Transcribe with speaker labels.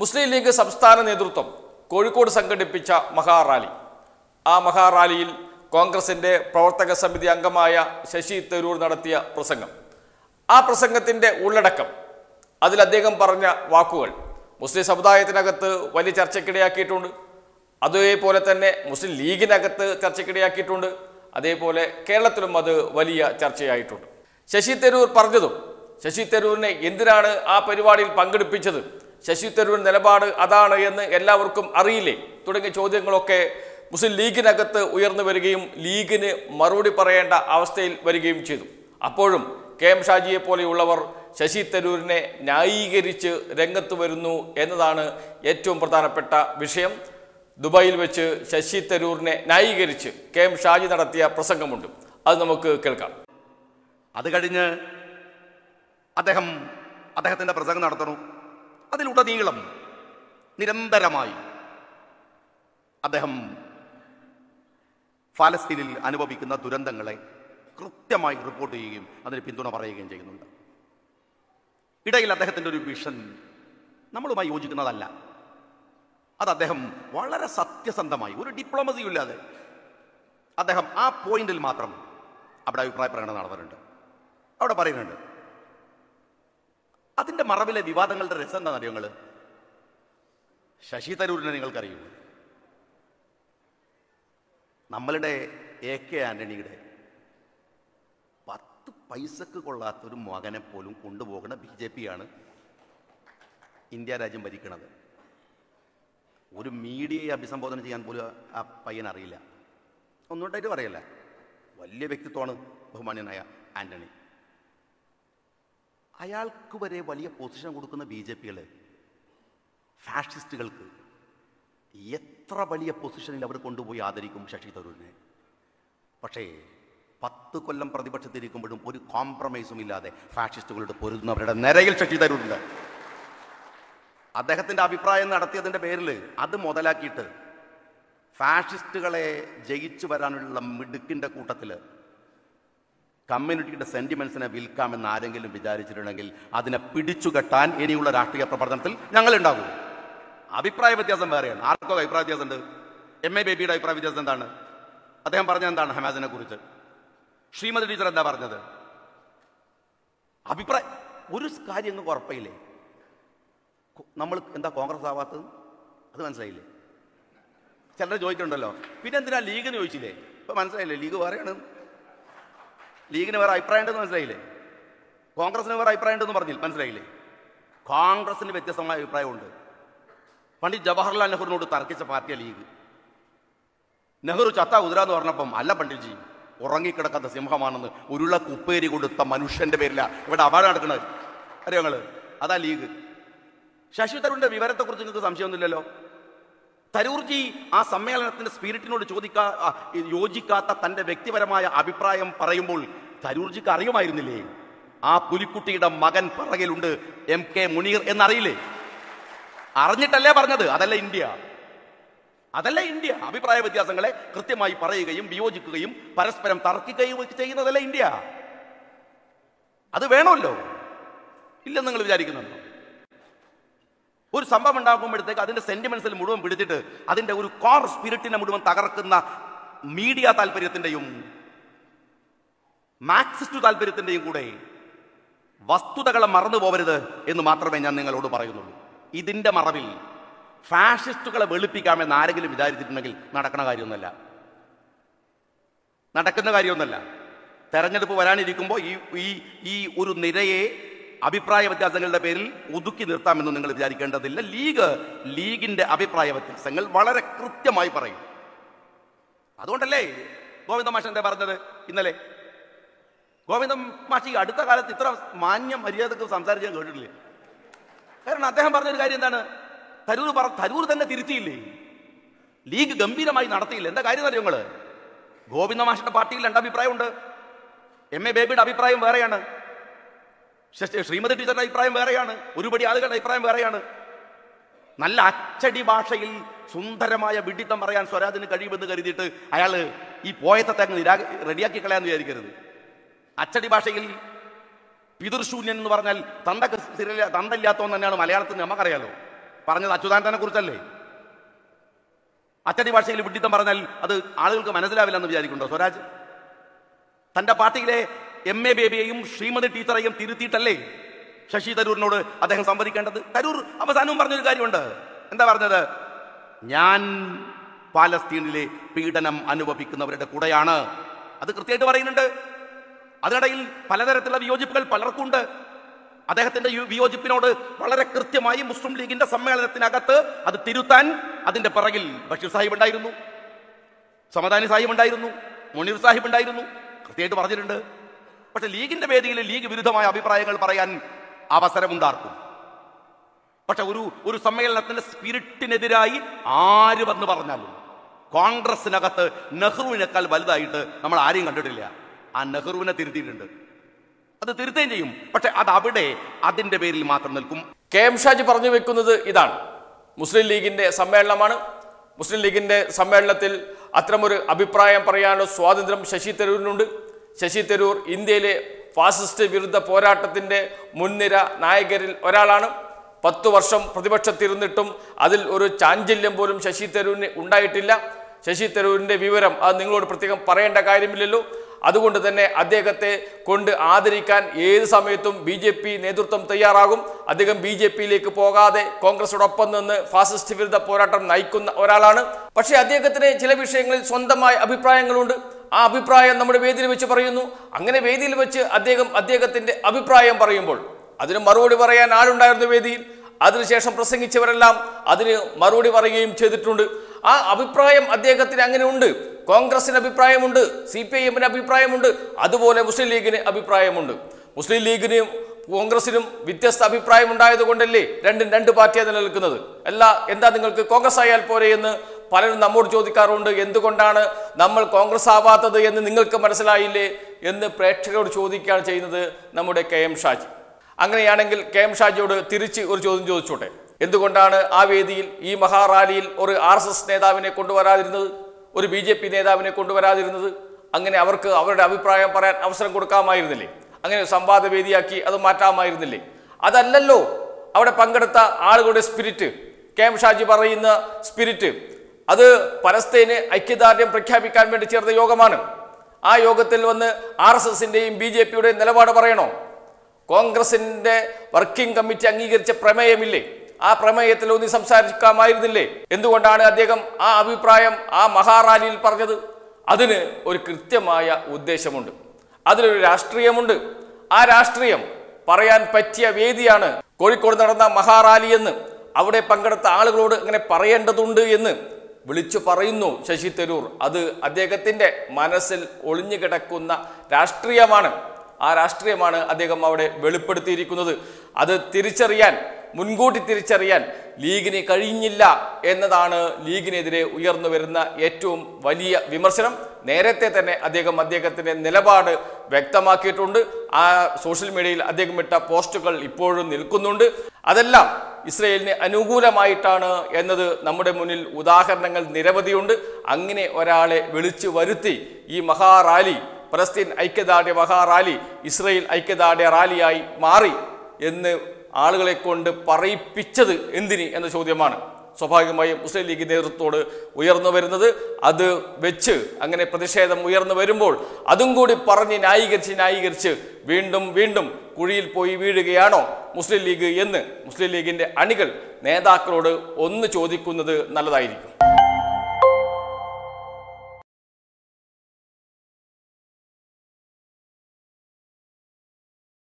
Speaker 1: മുസ്ലിം league സംസ്ഥാന നേതൃത്വം കോഴിക്കോട് സംഘടിപ്പിച്ച മഹാറാലി ആ മഹാറാലിയിൽ കോൺഗ്രസിൻ്റെ പ്രവർത്തക സമിതി അംഗമായ ശശി തരൂർ നടത്തിയ പ്രസംഗം ആ പ്രസംഗത്തിൻ്റെ ഉള്ളടക്കം അതിൽ അദ്ദേഹം പറഞ്ഞ വാക്കുകൾ മുസ്ലിം സമുദായത്തിനകത്ത് വലിയ ചർച്ചയ്ക്കിടയാക്കിയിട്ടുണ്ട് അതേപോലെ തന്നെ മുസ്ലിം ലീഗിനകത്ത് ചർച്ചയ്ക്കിടയാക്കിയിട്ടുണ്ട് അതേപോലെ കേരളത്തിലും അത് വലിയ ചർച്ചയായിട്ടുണ്ട് ശശി തരൂർ പറഞ്ഞതും ശശി തരൂരിനെ എന്തിനാണ് ആ പരിപാടിയിൽ പങ്കെടുപ്പിച്ചത് ശശി തരൂർ നിലപാട് അതാണ് എന്ന് എല്ലാവർക്കും അറിയില്ലേ തുടങ്ങിയ ചോദ്യങ്ങളൊക്കെ മുസ്ലിം ലീഗിനകത്ത് ഉയർന്നു വരികയും ലീഗിന് മറുപടി പറയേണ്ട അവസ്ഥയിൽ വരികയും ചെയ്തു അപ്പോഴും കെ എം ഷാജിയെ പോലെയുള്ളവർ ശശി തരൂരിനെ ന്യായീകരിച്ച് രംഗത്ത് വരുന്നു എന്നതാണ് ഏറ്റവും പ്രധാനപ്പെട്ട വിഷയം ദുബായിൽ വെച്ച് ശശി തരൂരിനെ ന്യായീകരിച്ച് കെ എം ഷാജി നടത്തിയ പ്രസംഗമുണ്ട് അത് നമുക്ക് കേൾക്കാം അത് കഴിഞ്ഞ് അദ്ദേഹം അദ്ദേഹത്തിൻ്റെ പ്രസംഗം നടത്തണം അതിലുടനീളം
Speaker 2: നിരന്തരമായി അദ്ദേഹം ഫലസ്തീനിൽ അനുഭവിക്കുന്ന ദുരന്തങ്ങളെ കൃത്യമായി റിപ്പോർട്ട് ചെയ്യുകയും അതിന് പിന്തുണ പറയുകയും ചെയ്യുന്നുണ്ട് ഇടയിൽ അദ്ദേഹത്തിൻ്റെ ഒരു വിഷൻ നമ്മളുമായി യോജിക്കുന്നതല്ല അത് അദ്ദേഹം വളരെ സത്യസന്ധമായി ഒരു ഡിപ്ലോമസിയും ഇല്ലാതെ അദ്ദേഹം ആ പോയിന്റിൽ മാത്രം അവിടെ അഭിപ്രായ പ്രകടനം നടന്നിട്ടുണ്ട് അവിടെ പറയുന്നുണ്ട് അതിന്റെ മറവിലെ വിവാദങ്ങളുടെ രസം അറിയോ നിങ്ങൾ ശശി തരൂരിനെ നിങ്ങൾക്കറിയൂ നമ്മളുടെ എ കെ ആന്റണിയുടെ പത്ത് പൈസക്ക് കൊള്ളാത്ത ഒരു മകനെ പോലും കൊണ്ടുപോകുന്ന ബി ജെ പിയാണ് ഇന്ത്യ രാജ്യം ഭരിക്കുന്നത് ഒരു മീഡിയയെ അഭിസംബോധന ചെയ്യാൻ പോലും ആ പയ്യൻ അറിയില്ല ഒന്നുകൊണ്ടായിട്ട് പറയല്ല വലിയ വ്യക്തിത്വമാണ് ബഹുമാന്യനായ ആന്റണി അയാൾക്ക് വരെ വലിയ പൊസിഷൻ കൊടുക്കുന്ന ബി ജെ പികൾ ഫാഷിസ്റ്റുകൾക്ക് എത്ര വലിയ പൊസിഷനിൽ അവർ കൊണ്ടുപോയി ആദരിക്കും ശശി തരൂരിനെ പക്ഷേ പത്ത് കൊല്ലം പ്രതിപക്ഷത്തിരിക്കുമ്പോഴും ഒരു കോംപ്രമൈസും ഇല്ലാതെ ഫാഷിസ്റ്റുകളോട് പൊരുതുന്നവരുടെ നിരയിൽ ശശി തരൂരുണ്ട് അദ്ദേഹത്തിൻ്റെ അഭിപ്രായം നടത്തിയതിൻ്റെ പേരിൽ അത് മുതലാക്കിയിട്ട് ഫാഷിസ്റ്റുകളെ ജയിച്ചു വരാനുള്ള മിടുക്കിൻ്റെ കൂട്ടത്തിൽ കമ്മ്യൂണിറ്റിയുടെ സെന്റിമെന്റ്സിനെ വിൽക്കാമെന്ന് ആരെങ്കിലും വിചാരിച്ചിട്ടുണ്ടെങ്കിൽ അതിനെ പിടിച്ചുകെട്ടാൻ ഇനിയുള്ള രാഷ്ട്രീയ പ്രവർത്തനത്തിൽ ഞങ്ങൾ ഉണ്ടാകും അഭിപ്രായ വ്യത്യാസം വേറെയാണ് ആർക്കോ അഭിപ്രായ വ്യത്യാസമുണ്ട് എം എ ബേബിയുടെ അഭിപ്രായ വ്യത്യാസം എന്താണ് അദ്ദേഹം പറഞ്ഞത് എന്താണ് ഹമാദിനെ കുറിച്ച് ശ്രീമതി ടീച്ചർ എന്താ പറഞ്ഞത് അഭിപ്രായ ഒരു കാര്യം അങ്ങ് ഉറപ്പയില്ലേ നമ്മൾ എന്താ കോൺഗ്രസ് ആവാത്തത് അത് മനസ്സിലായില്ലേ ചിലരെ ചോദിച്ചിട്ടുണ്ടല്ലോ പിന്നെ എന്തിനാ ലീഗിന് ചോദിച്ചില്ലേ ഇപ്പൊ മനസ്സിലായില്ലേ ലീഗ് പറയണം ലീഗിന് വേറെ അഭിപ്രായം ഉണ്ടെന്ന് മനസ്സിലായില്ലേ കോൺഗ്രസിന് വേറെ അഭിപ്രായം ഉണ്ടെന്ന് പറഞ്ഞില്ല മനസ്സിലായില്ലേ കോൺഗ്രസിന് വ്യത്യസ്തമായ അഭിപ്രായമുണ്ട് പണ്ഡിറ്റ് ജവഹർലാൽ നെഹ്റുവിനോട് തർക്കിച്ച പാർട്ടിയാണ് ലീഗ് നെഹ്റു ചത്ത കുതിര എന്ന് പറഞ്ഞപ്പം അല്ല പണ്ഡിറ്റ്ജി ഉറങ്ങിക്കിടക്കാത്ത സിംഹമാണെന്ന് ഉരുള കുപ്പേരി കൊടുത്ത മനുഷ്യന്റെ പേരില ഇവിടെ അപകടം നടക്കുന്നത് അറിയോ നിങ്ങൾ അതാ ലീഗ് ശശി തരൂരിന്റെ വിവരത്തെക്കുറിച്ച് നിങ്ങൾക്ക് സംശയമൊന്നുമില്ലല്ലോ തരൂർജി ആ സമ്മേളനത്തിന്റെ സ്പിരിറ്റിനോട് ചോദിക്കാ യോജിക്കാത്ത തന്റെ വ്യക്തിപരമായ അഭിപ്രായം പറയുമ്പോൾ തരൂർജിക്ക് അറിയുമായിരുന്നില്ലേ ആ പുലിക്കുട്ടിയുടെ മകൻ പിറകിലുണ്ട് എം കെ മുനീർ എന്നറിയില്ലേ അറിഞ്ഞിട്ടല്ലേ പറഞ്ഞത് അതല്ല ഇന്ത്യ അതല്ല ഇന്ത്യ അഭിപ്രായ വ്യത്യാസങ്ങളെ കൃത്യമായി പറയുകയും വിയോജിക്കുകയും പരസ്പരം തർക്കിക്കുകയും ചെയ്യുന്നതല്ല ഇന്ത്യ അത് വേണമല്ലോ ഇല്ലെന്ന് നിങ്ങൾ വിചാരിക്കുന്നുണ്ടോ ഒരു സംഭവം ഉണ്ടാക്കുമ്പോഴത്തേക്ക് അതിന്റെ സെന്റിമെന്റ്സിൽ മുഴുവൻ പിടിച്ചിട്ട് അതിന്റെ ഒരു കോർ സ്പിരിറ്റിനെ മുഴുവൻ തകർക്കുന്ന മീഡിയ താല്പര്യത്തിന്റെയും മാർക്സിസ്റ്റ് താല്പര്യത്തിൻ്റെയും കൂടെ വസ്തുതകളെ മറന്നു പോവരുത് എന്ന് മാത്രമേ ഞാൻ നിങ്ങളോട് പറയുന്നുള്ളൂ ഇതിൻ്റെ മറവിൽ ഫാഷിസ്റ്റുകളെ വെളുപ്പിക്കാമെന്ന് ആരെങ്കിലും വിചാരിച്ചിട്ടുണ്ടെങ്കിൽ നടക്കുന്ന കാര്യമൊന്നുമല്ല നടക്കുന്ന കാര്യമൊന്നുമല്ല തെരഞ്ഞെടുപ്പ് വരാനിരിക്കുമ്പോൾ ഈ ഈ ഈ ഒരു നിരയെ അഭിപ്രായ വ്യത്യാസങ്ങളുടെ പേരിൽ ഒതുക്കി നിർത്താമെന്ന് നിങ്ങൾ വിചാരിക്കേണ്ടതില്ല ലീഗ് ലീഗിന്റെ അഭിപ്രായ വ്യത്യാസങ്ങൾ വളരെ കൃത്യമായി പറയും അതുകൊണ്ടല്ലേ എന്താ പറഞ്ഞത് ഇന്നലെ ഗോവിന്ദൻ മാഷി അടുത്ത കാലത്ത് ഇത്ര മാന്യ മര്യാദക്ക് സംസാരിച്ച് ഞാൻ കേട്ടിട്ടില്ലേ കാരണം അദ്ദേഹം പറഞ്ഞൊരു കാര്യം എന്താണ് തരൂർ പറ തരൂർ തന്നെ തിരുത്തിയില്ലേ ലീഗ് ഗംഭീരമായി നടത്തിയില്ല എന്താ കാര്യം അറിയോ നിങ്ങള് ഗോവിന്ദ മാഷിന്റെ പാർട്ടിയിൽ രണ്ട് അഭിപ്രായമുണ്ട് എം എ ബേബിയുടെ അഭിപ്രായം വേറെയാണ് ശ്രീമതി ടീച്ചറുടെ അഭിപ്രായം വേറെയാണ് ഒരുപടി ആളുകളുടെ അഭിപ്രായം വേറെയാണ് നല്ല അച്ചടി ഭാഷയിൽ സുന്ദരമായ വിഡിത്തം പറയാൻ സ്വരാജിന് കഴിയുമെന്ന് കരുതിയിട്ട് അയാൾ ഈ പോയത്തെ അങ്ങ് നിരാ റെഡിയാക്കി കളയാന്ന് വിചാരിക്കരുത് അച്ചടി ഭാഷയിൽ പിതൃശൂന്യൻ എന്ന് പറഞ്ഞാൽ തണ്ട തണ്ടില്ലാത്തവൻ തന്നെയാണ് മലയാളത്തിൽ നമുക്കറിയാലോ പറഞ്ഞത് അച്യുതാനന്ദനെ കുറിച്ചല്ലേ അച്ചടി ഭാഷയിൽ വിഡിത്തം പറഞ്ഞാൽ അത് ആളുകൾക്ക് മനസ്സിലാവില്ല എന്ന് വിചാരിക്കുന്നുണ്ടോ സ്വരാജ് തന്റെ പാർട്ടിയിലെ എം എ ബേബിയെയും ശ്രീമതി ടീച്ചറെയും തിരുത്തിയിട്ടല്ലേ ശശി തരൂരിനോട് അദ്ദേഹം സംവദിക്കേണ്ടത് തരൂർ അവസാനവും പറഞ്ഞൊരു കാര്യമുണ്ട് എന്താ പറഞ്ഞത് ഞാൻ പാലസ്തീനിലെ പീഡനം അനുഭവിക്കുന്നവരുടെ കൂടെയാണ് അത് കൃത്യമായിട്ട് പറയുന്നുണ്ട് അതിനിടയിൽ പലതരത്തിലുള്ള വിയോജിപ്പുകൾ പലർക്കുണ്ട് അദ്ദേഹത്തിന്റെ വിയോജിപ്പിനോട് വളരെ കൃത്യമായി മുസ്ലിം ലീഗിന്റെ സമ്മേളനത്തിനകത്ത് അത് തിരുത്താൻ അതിന്റെ പിറകിൽ ബഷീർ സാഹിബ് ഉണ്ടായിരുന്നു സമദാനി സാഹിബ് ഉണ്ടായിരുന്നു മുനീർ സാഹിബ് ഉണ്ടായിരുന്നു കൃത്യമായിട്ട് പറഞ്ഞിട്ടുണ്ട് പക്ഷെ ലീഗിന്റെ വേദിയിൽ ലീഗ് വിരുദ്ധമായ അഭിപ്രായങ്ങൾ പറയാൻ അവസരമുണ്ടാർക്കും പക്ഷെ ഒരു ഒരു സമ്മേളനത്തിന്റെ സ്പിരിറ്റിനെതിരായി ആര് വന്ന് പറഞ്ഞാലും കോൺഗ്രസിനകത്ത് നെഹ്റുവിനേക്കാൾ വലുതായിട്ട് നമ്മൾ ആരെയും കണ്ടിട്ടില്ല ആ നെഹ്റുവിനെ തിരുത്തിയിട്ടുണ്ട് അത് തിരുത്തുകയും
Speaker 1: ചെയ്യും പക്ഷെ അത് അവിടെ അതിന്റെ പേരിൽ മാത്രം നിൽക്കും കെ എം ഷാജി പറഞ്ഞു വെക്കുന്നത് ഇതാണ് മുസ്ലിം ലീഗിന്റെ സമ്മേളനമാണ് മുസ്ലിം ലീഗിന്റെ സമ്മേളനത്തിൽ അത്തരമൊരു അഭിപ്രായം പറയാനുള്ള സ്വാതന്ത്ര്യം ശശി തരൂരിനുണ്ട് ശശി തരൂർ ഇന്ത്യയിലെ ഫാസിസ്റ്റ് വിരുദ്ധ പോരാട്ടത്തിന്റെ മുൻനിര നായകരിൽ ഒരാളാണ് പത്തു വർഷം പ്രതിപക്ഷത്തിരുന്നിട്ടും അതിൽ ഒരു ചാഞ്ചല്യം പോലും ശശി തരൂരിന് ഉണ്ടായിട്ടില്ല ശശി തരൂരിന്റെ വിവരം അത് നിങ്ങളോട് പ്രത്യേകം പറയേണ്ട കാര്യമില്ലല്ലോ അതുകൊണ്ട് തന്നെ അദ്ദേഹത്തെ കൊണ്ട് ആദരിക്കാൻ ഏത് സമയത്തും ബി ജെ പി നേതൃത്വം തയ്യാറാകും അദ്ദേഹം ബി ജെ പിയിലേക്ക് പോകാതെ കോൺഗ്രസിനോടൊപ്പം നിന്ന് ഫാസിസ്റ്റ് വിരുദ്ധ പോരാട്ടം നയിക്കുന്ന ഒരാളാണ് പക്ഷേ അദ്ദേഹത്തിന് ചില വിഷയങ്ങളിൽ സ്വന്തമായ അഭിപ്രായങ്ങളുണ്ട് ആ അഭിപ്രായം നമ്മുടെ വേദിയിൽ വെച്ച് പറയുന്നു അങ്ങനെ വേദിയിൽ വെച്ച് അദ്ദേഹം അദ്ദേഹത്തിൻ്റെ അഭിപ്രായം പറയുമ്പോൾ അതിന് മറുപടി പറയാൻ ആളുണ്ടായിരുന്നു വേദിയിൽ അതിനുശേഷം പ്രസംഗിച്ചവരെല്ലാം അതിന് മറുപടി പറയുകയും ചെയ്തിട്ടുണ്ട് ആ അഭിപ്രായം അദ്ദേഹത്തിന് അങ്ങനെ ഉണ്ട് കോൺഗ്രസിന് അഭിപ്രായമുണ്ട് സി പി ഐ എമ്മിന് അഭിപ്രായമുണ്ട് അതുപോലെ മുസ്ലിം ലീഗിന് അഭിപ്രായമുണ്ട് മുസ്ലിം ലീഗിനും കോൺഗ്രസിനും വ്യത്യസ്ത അഭിപ്രായമുണ്ടായത് കൊണ്ടല്ലേ രണ്ടും രണ്ട് പാർട്ടിയാണ് നിലനിൽക്കുന്നത് അല്ല എന്താ നിങ്ങൾക്ക് കോൺഗ്രസ് ആയാൽ പോലെ എന്ന് പലരും നമ്മോട് ചോദിക്കാറുണ്ട് എന്തുകൊണ്ടാണ് നമ്മൾ കോൺഗ്രസ് ആവാത്തത് എന്ന് നിങ്ങൾക്ക് മനസ്സിലായില്ലേ എന്ന് പ്രേക്ഷകരോട് ചോദിക്കുകയാണ് ചെയ്യുന്നത് നമ്മുടെ കെ എം ഷാജി അങ്ങനെയാണെങ്കിൽ കെ എം ഷാജിയോട് തിരിച്ച് ഒരു ചോദ്യം ചോദിച്ചോട്ടെ എന്തുകൊണ്ടാണ് ആ വേദിയിൽ ഈ മഹാറാലിയിൽ ഒരു ആർ നേതാവിനെ കൊണ്ടുവരാതിരുന്നത് ഒരു ബി ജെ പി നേതാവിനെ കൊണ്ടുവരാതിരുന്നത് അങ്ങനെ അവർക്ക് അവരുടെ അഭിപ്രായം പറയാൻ അവസരം കൊടുക്കാമായിരുന്നില്ലേ അങ്ങനെ സംവാദവേദിയാക്കി അത് മാറ്റാമായിരുന്നില്ലേ അതല്ലല്ലോ അവിടെ പങ്കെടുത്ത ആളുകളുടെ സ്പിരിറ്റ് കെ എം ഷാജി പറയുന്ന സ്പിരിറ്റ് അത് പലസ്തീന് ഐക്യദാർഢ്യം പ്രഖ്യാപിക്കാൻ വേണ്ടി ചേർന്ന യോഗമാണ് ആ യോഗത്തിൽ വന്ന് ആർ എസ് എസിൻ്റെയും ബി ജെ പിയുടെയും നിലപാട് പറയണോ കോൺഗ്രസിൻ്റെ വർക്കിംഗ് കമ്മിറ്റി അംഗീകരിച്ച പ്രമേയമില്ലേ ആ പ്രമേയത്തിൽ പ്രമേയത്തിലൂന്നി സംസാരിക്കാമായിരുന്നില്ലേ എന്തുകൊണ്ടാണ് അദ്ദേഹം ആ അഭിപ്രായം ആ മഹാറാലിയിൽ പറഞ്ഞത് അതിന് ഒരു കൃത്യമായ ഉദ്ദേശമുണ്ട് അതിലൊരു രാഷ്ട്രീയമുണ്ട് ആ രാഷ്ട്രീയം പറയാൻ പറ്റിയ വേദിയാണ് കോഴിക്കോട് നടന്ന മഹാറാലി എന്ന് അവിടെ പങ്കെടുത്ത ആളുകളോട് അങ്ങനെ പറയേണ്ടതുണ്ട് എന്ന് വിളിച്ചു പറയുന്നു ശശി തരൂർ അത് അദ്ദേഹത്തിൻ്റെ മനസ്സിൽ ഒളിഞ്ഞു കിടക്കുന്ന രാഷ്ട്രീയമാണ് ആ രാഷ്ട്രീയമാണ് അദ്ദേഹം അവിടെ വെളിപ്പെടുത്തിയിരിക്കുന്നത് അത് തിരിച്ചറിയാൻ മുൻകൂട്ടി തിരിച്ചറിയാൻ ലീഗിന് കഴിഞ്ഞില്ല എന്നതാണ് ലീഗിനെതിരെ ഉയർന്നു വരുന്ന ഏറ്റവും വലിയ വിമർശനം നേരത്തെ തന്നെ അദ്ദേഹം അദ്ദേഹത്തിൻ്റെ നിലപാട് വ്യക്തമാക്കിയിട്ടുണ്ട് ആ സോഷ്യൽ മീഡിയയിൽ അദ്ദേഹം ഇട്ട പോസ്റ്റുകൾ ഇപ്പോഴും നിൽക്കുന്നുണ്ട് അതെല്ലാം ഇസ്രയേലിന് അനുകൂലമായിട്ടാണ് എന്നത് നമ്മുടെ മുന്നിൽ ഉദാഹരണങ്ങൾ നിരവധിയുണ്ട് അങ്ങനെ ഒരാളെ വിളിച്ചു വരുത്തി ഈ മഹാറാലി പലസ്തീൻ ഐക്യദാർഢ്യ മഹാറാലി ഇസ്രയേൽ ഐക്യദാർഢ്യ റാലിയായി മാറി എന്ന് ആളുകളെ കൊണ്ട് പറയിപ്പിച്ചത് എന്തിന് എന്ന ചോദ്യമാണ് സ്വാഭാവികമായും മുസ്ലിം ലീഗ് നേതൃത്വത്തോട് ഉയർന്നു വരുന്നത് അത് വെച്ച് അങ്ങനെ പ്രതിഷേധം ഉയർന്നു വരുമ്പോൾ അതും കൂടി പറഞ്ഞ് ന്യായീകരിച്ച് ന്യായീകരിച്ച് വീണ്ടും വീണ്ടും കുഴിയിൽ പോയി വീഴുകയാണോ മുസ്ലിം ലീഗ് എന്ന് മുസ്ലിം ലീഗിൻ്റെ അണികൾ നേതാക്കളോട് ഒന്ന് ചോദിക്കുന്നത് നല്ലതായിരിക്കും